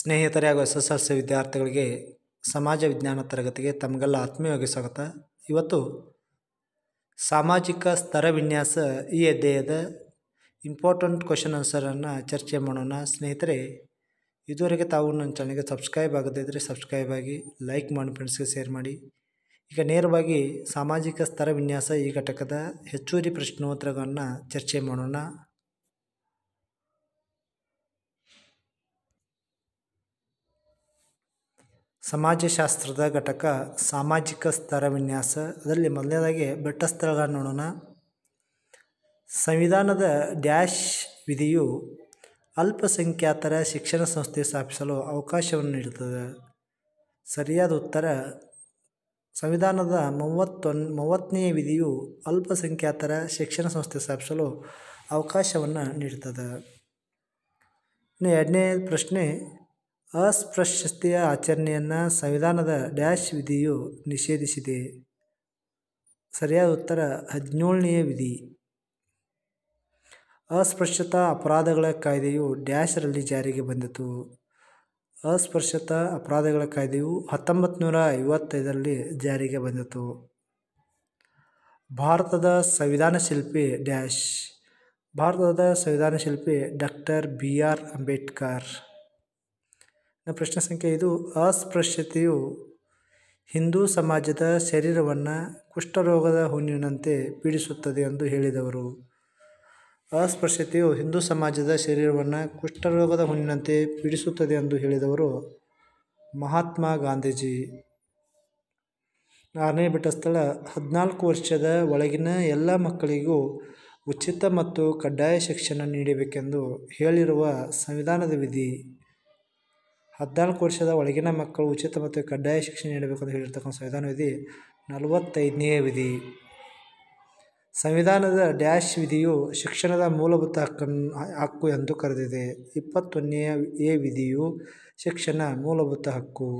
ಸ್ನೇಹಿತರೆ ಹಾಗೂ S S ವಿದ್ಯಾರ್ಥಿಗಳಿಗೆ ಸಮಾಜ ವಿಜ್ಞಾನ ತರಗತಿಗೆ ತಮಗೆಲ್ಲ ಆತ್ಮೀಯವಾಗಿ ಸ್ವಾಗತ ಇವತ್ತು ಸಾಮಾಜಿಕ ಸ್ತರ ವಿನ್ಯಾಸ ಈ ಅಧ್ಯಾಯದ ಇಂಪಾರ್ಟೆಂಟ್ ಕ್ವಶನ್ ಆನ್ಸರನ್ನು ಚರ್ಚೆ ಮಾಡೋಣ ಸ್ನೇಹಿತರೆ ಇದುವರೆಗೆ ತಾವು ನನ್ನ ಚಾನಲ್ಗೆ ಸಬ್ಸ್ಕ್ರೈಬ್ ಆಗದಿದ್ದರೆ ಸಬ್ಸ್ಕ್ರೈಬ್ ಆಗಿ ಲೈಕ್ ಮಾಡಿ ಫ್ರೆಂಡ್ಸ್ಗೆ ಶೇರ್ ಮಾಡಿ ಈಗ ನೇರವಾಗಿ ಸಾಮಾಜಿಕ ಸ್ತರ ವಿನ್ಯಾಸ ಈ ಘಟಕದ ಹೆಚ್ಚುವರಿ ಪ್ರಶ್ನೋತ್ತರಗಳನ್ನು ಚರ್ಚೆ ಮಾಡೋಣ ಸಮಾಜಶಾಸ್ತ್ರದ ಘಟಕ ಸಾಮಾಜಿಕ ಸ್ತರ ವಿನ್ಯಾಸ ಅದರಲ್ಲಿ ಮೊದಲನೇದಾಗಿ ಬೆಟ್ಟ ಸ್ಥಳಗಳನ್ನು ನೋಡೋಣ ಸಂವಿಧಾನದ ಡ್ಯಾಶ್ ವಿಧಿಯು ಅಲ್ಪಸಂಖ್ಯಾತರ ಶಿಕ್ಷಣ ಸಂಸ್ಥೆ ಸ್ಥಾಪಿಸಲು ಅವಕಾಶವನ್ನು ನೀಡುತ್ತದೆ ಸರಿಯಾದ ಉತ್ತರ ಸಂವಿಧಾನದ ಮೂವತ್ತೊನ್ ಮೂವತ್ತನೆಯ ವಿಧಿಯು ಅಲ್ಪಸಂಖ್ಯಾತರ ಶಿಕ್ಷಣ ಸಂಸ್ಥೆ ಸ್ಥಾಪಿಸಲು ಅವಕಾಶವನ್ನು ನೀಡುತ್ತದೆ ಇನ್ನು ಎರಡನೇ ಪ್ರಶ್ನೆ ಅಸ್ಪೃಶ್ಯತೆಯ ಆಚರಣೆಯನ್ನು ಸಂವಿಧಾನದ ಡ್ಯಾಶ್ ವಿಧಿಯು ನಿಷೇಧಿಸಿದೆ ಸರಿಯಾದ ಉತ್ತರ ಹದಿನೇಳನೆಯ ವಿಧಿ ಅಸ್ಪೃಶ್ಯತಾ ಅಪರಾಧಗಳ ಕಾಯ್ದೆಯು ಡ್ಯಾಶ್ರಲ್ಲಿ ಜಾರಿಗೆ ಬಂದಿತು ಅಸ್ಪೃಶ್ಯತಾ ಅಪರಾಧಗಳ ಕಾಯ್ದೆಯು ಹತ್ತೊಂಬತ್ತು ನೂರ ಐವತ್ತೈದರಲ್ಲಿ ಜಾರಿಗೆ ಬಂದಿತು ಭಾರತದ ಸಂವಿಧಾನ ಶಿಲ್ಪಿ ಡ್ಯಾಶ್ ಭಾರತದ ಸಂವಿಧಾನ ಶಿಲ್ಪಿ ಡಾಕ್ಟರ್ ಬಿ ಆರ್ ಅಂಬೇಡ್ಕರ್ ಪ್ರಶ್ನೆ ಸಂಖ್ಯೆ ಇದು ಅಸ್ಪೃಶ್ಯತೆಯು ಹಿಂದೂ ಸಮಾಜದ ಶರೀರವನ್ನು ಕುಷ್ಠರೋಗದ ಹುಣ್ಣಿನಂತೆ ಪೀಡಿಸುತ್ತದೆ ಎಂದು ಹೇಳಿದವರು ಅಸ್ಪೃಶ್ಯತೆಯು ಹಿಂದೂ ಸಮಾಜದ ಶರೀರವನ್ನು ಕುಷ್ಠರೋಗದ ಹುಣ್ಣಿನಂತೆ ಪೀಡಿಸುತ್ತದೆ ಎಂದು ಹೇಳಿದವರು ಮಹಾತ್ಮ ಗಾಂಧೀಜಿ ಆರನೇ ಬೆಟ್ಟ ಸ್ಥಳ ಹದಿನಾಲ್ಕು ವರ್ಷದ ಒಳಗಿನ ಎಲ್ಲ ಮಕ್ಕಳಿಗೂ ಉಚಿತ ಮತ್ತು ಕಡ್ಡಾಯ ಶಿಕ್ಷಣ ನೀಡಬೇಕೆಂದು ಹೇಳಿರುವ ಸಂವಿಧಾನದ ವಿಧಿ ಹದಿನಾಲ್ಕು ವರ್ಷದ ಒಳಗಿನ ಮಕ್ಕಳು ಉಚಿತ ಮತ್ತು ಕಡ್ಡಾಯ ಶಿಕ್ಷಣ ನೀಡಬೇಕು ಅಂತ ಹೇಳಿರ್ತಕ್ಕಂಥ ಸಂವಿಧಾನ ವಿಧಿ ನಲವತ್ತೈದನೇ ವಿಧಿ ಸಂವಿಧಾನದ ಡ್ಯಾಶ್ ವಿಧಿಯು ಶಿಕ್ಷಣದ ಮೂಲಭೂತ ಹಕ್ಕನ್ನು ಹಕ್ಕು ಎಂದು ಕರೆದಿದೆ ಇಪ್ಪತ್ತೊಂದನೆಯ ಎ ವಿಧಿಯು ಶಿಕ್ಷಣ ಮೂಲಭೂತ ಹಕ್ಕು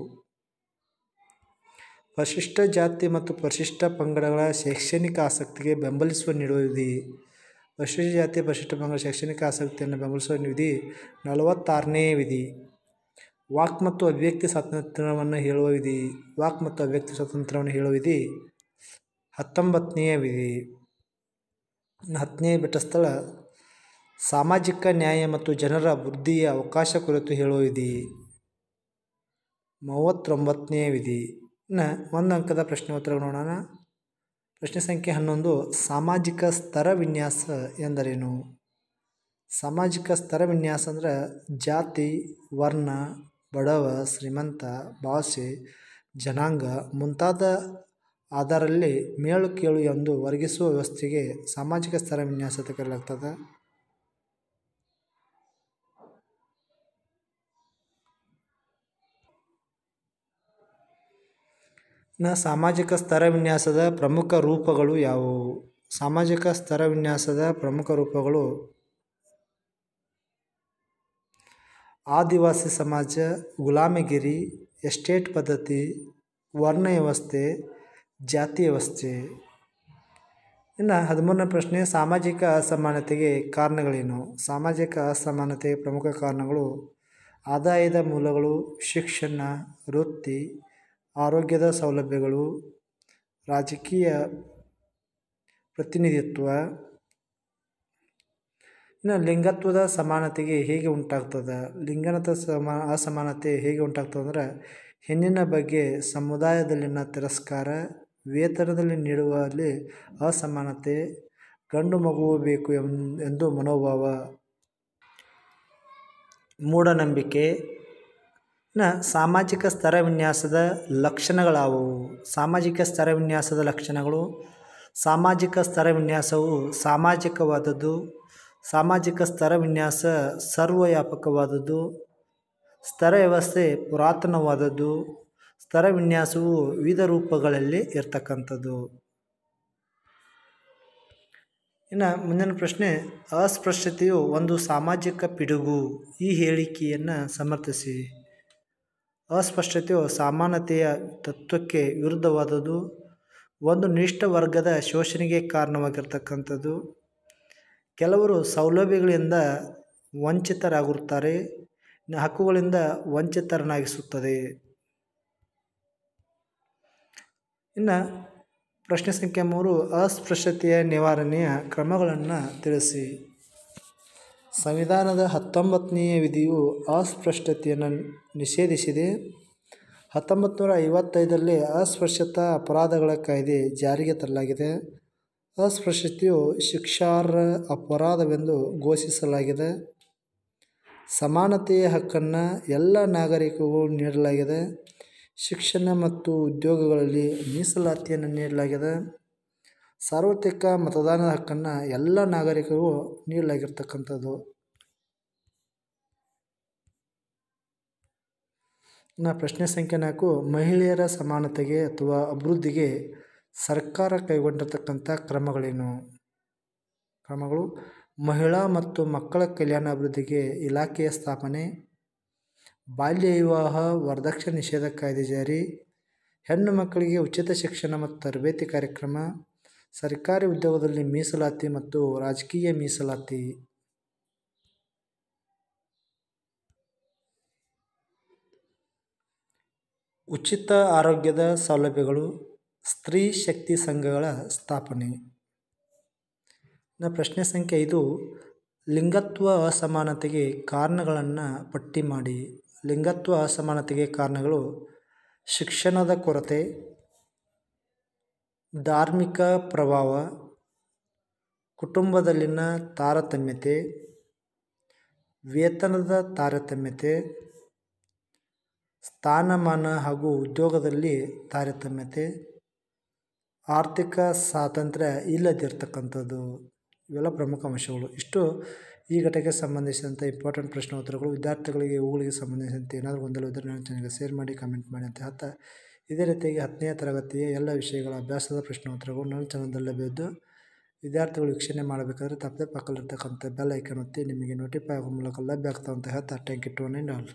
ಪರಿಶಿಷ್ಟ ಜಾತಿ ಮತ್ತು ಪರಿಶಿಷ್ಟ ಪಂಗಡಗಳ ಶೈಕ್ಷಣಿಕ ಆಸಕ್ತಿಗೆ ಬೆಂಬಲಿಸುವ ನೀಡುವ ವಿಧಿ ಪರಿಶಿಷ್ಟ ಜಾತಿ ಪರಿಶಿಷ್ಟ ಪಂಗಡ ಶೈಕ್ಷಣಿಕ ಆಸಕ್ತಿಯನ್ನು ಬೆಂಬಲಿಸುವ ವಿಧಿ ನಲವತ್ತಾರನೇ ವಿಧಿ ವಾಕ್ ಮತ್ತು ಅಭಿವ್ಯಕ್ತಿ ಸ್ವಾತಂತ್ರ್ಯವನ್ನು ಹೇಳುವ ವಿಧಿ ವಾಕ್ ಮತ್ತು ಅಭಿವ್ಯಕ್ತಿ ಸ್ವಾತಂತ್ರ್ಯವನ್ನು ಹೇಳುವ ವಿಧಿ ಹತ್ತೊಂಬತ್ತನೆಯ ವಿಧಿ ಹತ್ತನೇ ಬೆಟ್ಟ ಸ್ಥಳ ಸಾಮಾಜಿಕ ನ್ಯಾಯ ಮತ್ತು ಜನರ ಬುದ್ಧಿಯ ಅವಕಾಶ ಕುರಿತು ಹೇಳುವ ವಿಧಿ ಮೂವತ್ತೊಂಬತ್ತನೇ ವಿಧಿ ಒಂದು ಅಂಕದ ಪ್ರಶ್ನೆ ಉತ್ತರ ನೋಡೋಣ ಪ್ರಶ್ನೆ ಸಂಖ್ಯೆ ಹನ್ನೊಂದು ಸಾಮಾಜಿಕ ಸ್ತರ ವಿನ್ಯಾಸ ಎಂದರೇನು ಸಾಮಾಜಿಕ ಸ್ತರ ವಿನ್ಯಾಸ ಅಂದರೆ ಜಾತಿ ವರ್ಣ ಬಡವ ಶ್ರೀಮಂತ ಭಾಷೆ ಜನಾಂಗ ಮುಂತಾದ ಆಧಾರದಲ್ಲಿ ಮೇಳು ಕೇಳು ಎಂದು ವರ್ಗಿಸುವ ವ್ಯವಸ್ಥೆಗೆ ಸಾಮಾಜಿಕ ಸ್ತರ ವಿನ್ಯಾಸ ಅಂತ ಕರೆಯಲಾಗ್ತದೆ ನ ಸಾಮಾಜಿಕ ಸ್ತರ ವಿನ್ಯಾಸದ ಪ್ರಮುಖ ರೂಪಗಳು ಯಾವುವು ಸಾಮಾಜಿಕ ಸ್ತರ ವಿನ್ಯಾಸದ ಪ್ರಮುಖ ರೂಪಗಳು ಆದಿವಾಸಿ ಸಮಾಜ ಗುಲಾಮಗಿರಿ ಎಸ್ಟೇಟ್ ಪದ್ಧತಿ ವರ್ಣ ವ್ಯವಸ್ಥೆ ಜಾತಿ ವ್ಯವಸ್ಥೆ ಇನ್ನು ಹದಿಮೂರನೇ ಪ್ರಶ್ನೆ ಸಾಮಾಜಿಕ ಅಸಮಾನತೆಗೆ ಕಾರಣಗಳೇನು ಸಾಮಾಜಿಕ ಅಸಮಾನತೆಯ ಪ್ರಮುಖ ಕಾರಣಗಳು ಆದಾಯದ ಮೂಲಗಳು ಶಿಕ್ಷಣ ವೃತ್ತಿ ಆರೋಗ್ಯದ ಸೌಲಭ್ಯಗಳು ರಾಜಕೀಯ ಪ್ರತಿನಿಧಿತ್ವ ಇನ್ನು ಲಿಂಗತ್ವದ ಸಮಾನತೆಗೆ ಹೇಗೆ ಉಂಟಾಗ್ತದೆ ಲಿಂಗನತ ಸಮಾ ಅಸಮಾನತೆ ಹೇಗೆ ಉಂಟಾಗ್ತದೆ ಅಂದ್ರೆ ಹೆಣ್ಣಿನ ಬಗ್ಗೆ ಸಮುದಾಯದಲ್ಲಿನ ತಿರಸ್ಕಾರ ವೇತನದಲ್ಲಿ ನೀಡುವಲ್ಲಿ ಅಸಮಾನತೆ ಗಂಡು ಮಗುವು ಬೇಕು ಎಂದು ಮನೋಭಾವ ಮೂಢನಂಬಿಕೆ ನ ಸಾಮಾಜಿಕ ಸ್ತರ ವಿನ್ಯಾಸದ ಲಕ್ಷಣಗಳಾವುವು ಸಾಮಾಜಿಕ ಸ್ತರವಿನ್ಯಾಸದ ಲಕ್ಷಣಗಳು ಸಾಮಾಜಿಕ ಸ್ತರವಿನ್ಯಾಸವು ಸಾಮಾಜಿಕವಾದದ್ದು ಸಾಮಾಜಿಕ ಸ್ತರ ವಿನ್ಯಾಸ ಸರ್ವವ್ಯಾಪಕವಾದದ್ದು ಸ್ತರ ವ್ಯವಸ್ಥೆ ಪುರಾತನವಾದದ್ದು ಸ್ತರ ವಿನ್ಯಾಸವು ವಿವಿಧ ರೂಪಗಳಲ್ಲಿ ಇರ್ತಕ್ಕಂಥದ್ದು ಇನ್ನು ಮುಂದಿನ ಪ್ರಶ್ನೆ ಅಸ್ಪೃಶ್ಯತೆಯು ಒಂದು ಸಾಮಾಜಿಕ ಪಿಡುಗು ಈ ಹೇಳಿಕೆಯನ್ನು ಸಮರ್ಥಿಸಿ ಅಸ್ಪಷ್ಟತೆಯು ಸಮಾನತೆಯ ತತ್ವಕ್ಕೆ ವಿರುದ್ಧವಾದದ್ದು ಒಂದು ನಿಷ್ಠ ವರ್ಗದ ಶೋಷಣೆಗೆ ಕಾರಣವಾಗಿರ್ತಕ್ಕಂಥದ್ದು ಕೆಲವರು ಸೌಲಭ್ಯಗಳಿಂದ ವಂಚಿತರಾಗಿರುತ್ತಾರೆ ಹಕ್ಕುಗಳಿಂದ ವಂಚಿತರನ್ನಾಗಿಸುತ್ತದೆ ಇನ್ನು ಪ್ರಶ್ನೆ ಸಂಖ್ಯೆ ಮೂರು ಅಸ್ಪೃಶ್ಯತೆಯ ನಿವಾರಣೆಯ ಕ್ರಮಗಳನ್ನು ತಿಳಿಸಿ ಸಂವಿಧಾನದ ಹತ್ತೊಂಬತ್ತನೆಯ ವಿಧಿಯು ಅಸ್ಪೃಶ್ಯತೆಯನ್ನು ನಿಷೇಧಿಸಿದೆ ಹತ್ತೊಂಬತ್ತು ನೂರ ಐವತ್ತೈದರಲ್ಲಿ ಅಸ್ಪೃಶ್ಯತಾ ಅಪರಾಧಗಳ ಕಾಯ್ದೆ ಜಾರಿಗೆ ತರಲಾಗಿದೆ ಅಸ್ಪೃಶ್ಯತೆಯು ಶಿಕ್ಷಾರ್ಹ ಅಪರಾಧವೆಂದು ಘೋಷಿಸಲಾಗಿದೆ ಸಮಾನತೆಯ ಹಕ್ಕನ್ನು ಎಲ್ಲ ನಾಗರಿಕರಿಗೂ ನೀಡಲಾಗಿದೆ ಶಿಕ್ಷಣ ಮತ್ತು ಉದ್ಯೋಗಗಳಲ್ಲಿ ಮೀಸಲಾತಿಯನ್ನು ನೀಡಲಾಗಿದೆ ಸಾರ್ವತ್ರಿಕ ಮತದಾನದ ಹಕ್ಕನ್ನು ಎಲ್ಲ ನಾಗರಿಕರಿಗೂ ನೀಡಲಾಗಿರ್ತಕ್ಕಂಥದ್ದು ನಾ ಪ್ರಶ್ನೆ ಸಂಖ್ಯೆ ನಾಲ್ಕು ಮಹಿಳೆಯರ ಸಮಾನತೆಗೆ ಅಥವಾ ಅಭಿವೃದ್ಧಿಗೆ ಸರ್ಕಾರ ಕೈಗೊಂಡಿರ್ತಕ್ಕಂಥ ಕ್ರಮಗಳೇನು ಕ್ರಮಗಳು ಮಹಿಳಾ ಮತ್ತು ಮಕ್ಕಳ ಕಲ್ಯಾಣ ಅಭಿವೃದ್ಧಿಗೆ ಇಲಾಖೆಯ ಸ್ಥಾಪನೆ ಬಾಲ್ಯ ವಿವಾಹ ವರದಕ್ಷಿಣೆ ನಿಷೇಧ ಕಾಯ್ದೆ ಜಾರಿ ಹೆಣ್ಣು ಮಕ್ಕಳಿಗೆ ಉಚಿತ ಶಿಕ್ಷಣ ಮತ್ತು ತರಬೇತಿ ಕಾರ್ಯಕ್ರಮ ಸರ್ಕಾರಿ ಉದ್ಯೋಗದಲ್ಲಿ ಮೀಸಲಾತಿ ಮತ್ತು ರಾಜಕೀಯ ಮೀಸಲಾತಿ ಉಚಿತ ಆರೋಗ್ಯದ ಸೌಲಭ್ಯಗಳು ಸ್ತ್ರೀ ಶಕ್ತಿ ಸಂಘಗಳ ಸ್ಥಾಪನೆ ನ ಪ್ರಶ್ನೆ ಸಂಖ್ಯೆ ಐದು ಲಿಂಗತ್ವ ಅಸಮಾನತೆಗೆ ಕಾರಣಗಳನ್ನು ಪಟ್ಟಿ ಮಾಡಿ ಲಿಂಗತ್ವ ಅಸಮಾನತೆಗೆ ಕಾರಣಗಳು ಶಿಕ್ಷಣದ ಕೊರತೆ ಧಾರ್ಮಿಕ ಪ್ರಭಾವ ಕುಟುಂಬದಲ್ಲಿನ ತಾರತಮ್ಯತೆ ವೇತನದ ತಾರತಮ್ಯತೆ ಸ್ಥಾನಮಾನ ಹಾಗೂ ಉದ್ಯೋಗದಲ್ಲಿ ತಾರತಮ್ಯತೆ ಆರ್ಥಿಕ ಸ್ವಾತಂತ್ರ್ಯ ಇಲ್ಲದಿರ್ತಕ್ಕಂಥದ್ದು ಇವೆಲ್ಲ ಪ್ರಮುಖ ಅಂಶಗಳು ಇಷ್ಟು ಈ ಘಟಕ್ಕೆ ಸಂಬಂಧಿಸಿದಂಥ ಇಂಪಾರ್ಟೆಂಟ್ ಪ್ರಶ್ನೋತ್ತರಗಳು ವಿದ್ಯಾರ್ಥಿಗಳಿಗೆ ಇವುಗಳಿಗೆ ಸಂಬಂಧಿಸಿದಂತೆ ಏನಾದರೂ ಒಂದಲ್ಲಿದ್ದರೆ ನನ್ನ ಚೆನ್ನಾಗಿ ಶೇರ್ ಮಾಡಿ ಕಮೆಂಟ್ ಮಾಡಿ ಅಂತ ಹೇಳ್ತಾ ಇದೇ ರೀತಿಯಾಗಿ ಹತ್ತನೇ ತರಗತಿಯ ಎಲ್ಲ ವಿಷಯಗಳ ಅಭ್ಯಾಸದ ಪ್ರಶ್ನೋತ್ತರಗಳು ನನ್ನ ಚಾನಲ್ದಲ್ಲಿ ವಿದ್ಯಾರ್ಥಿಗಳು ವೀಕ್ಷಣೆ ಮಾಡಬೇಕಾದ್ರೆ ತಪ್ಪದೆ ಪಕ್ಕದಲ್ಲಿರ್ತಕ್ಕಂಥ ಬೆಲ್ ಐಕನ್ ಒತ್ತಿ ನಿಮಗೆ ನೋಟಿಫೈ ಆಗೋ ಮೂಲಕ ಲಭ್ಯ ಆಗ್ತಾವಂತ ಹೇಳ್ತಾ ಟ್ಯಾಂಕ್ ಇಟ್ಟು ಒನ್ ಆಲ್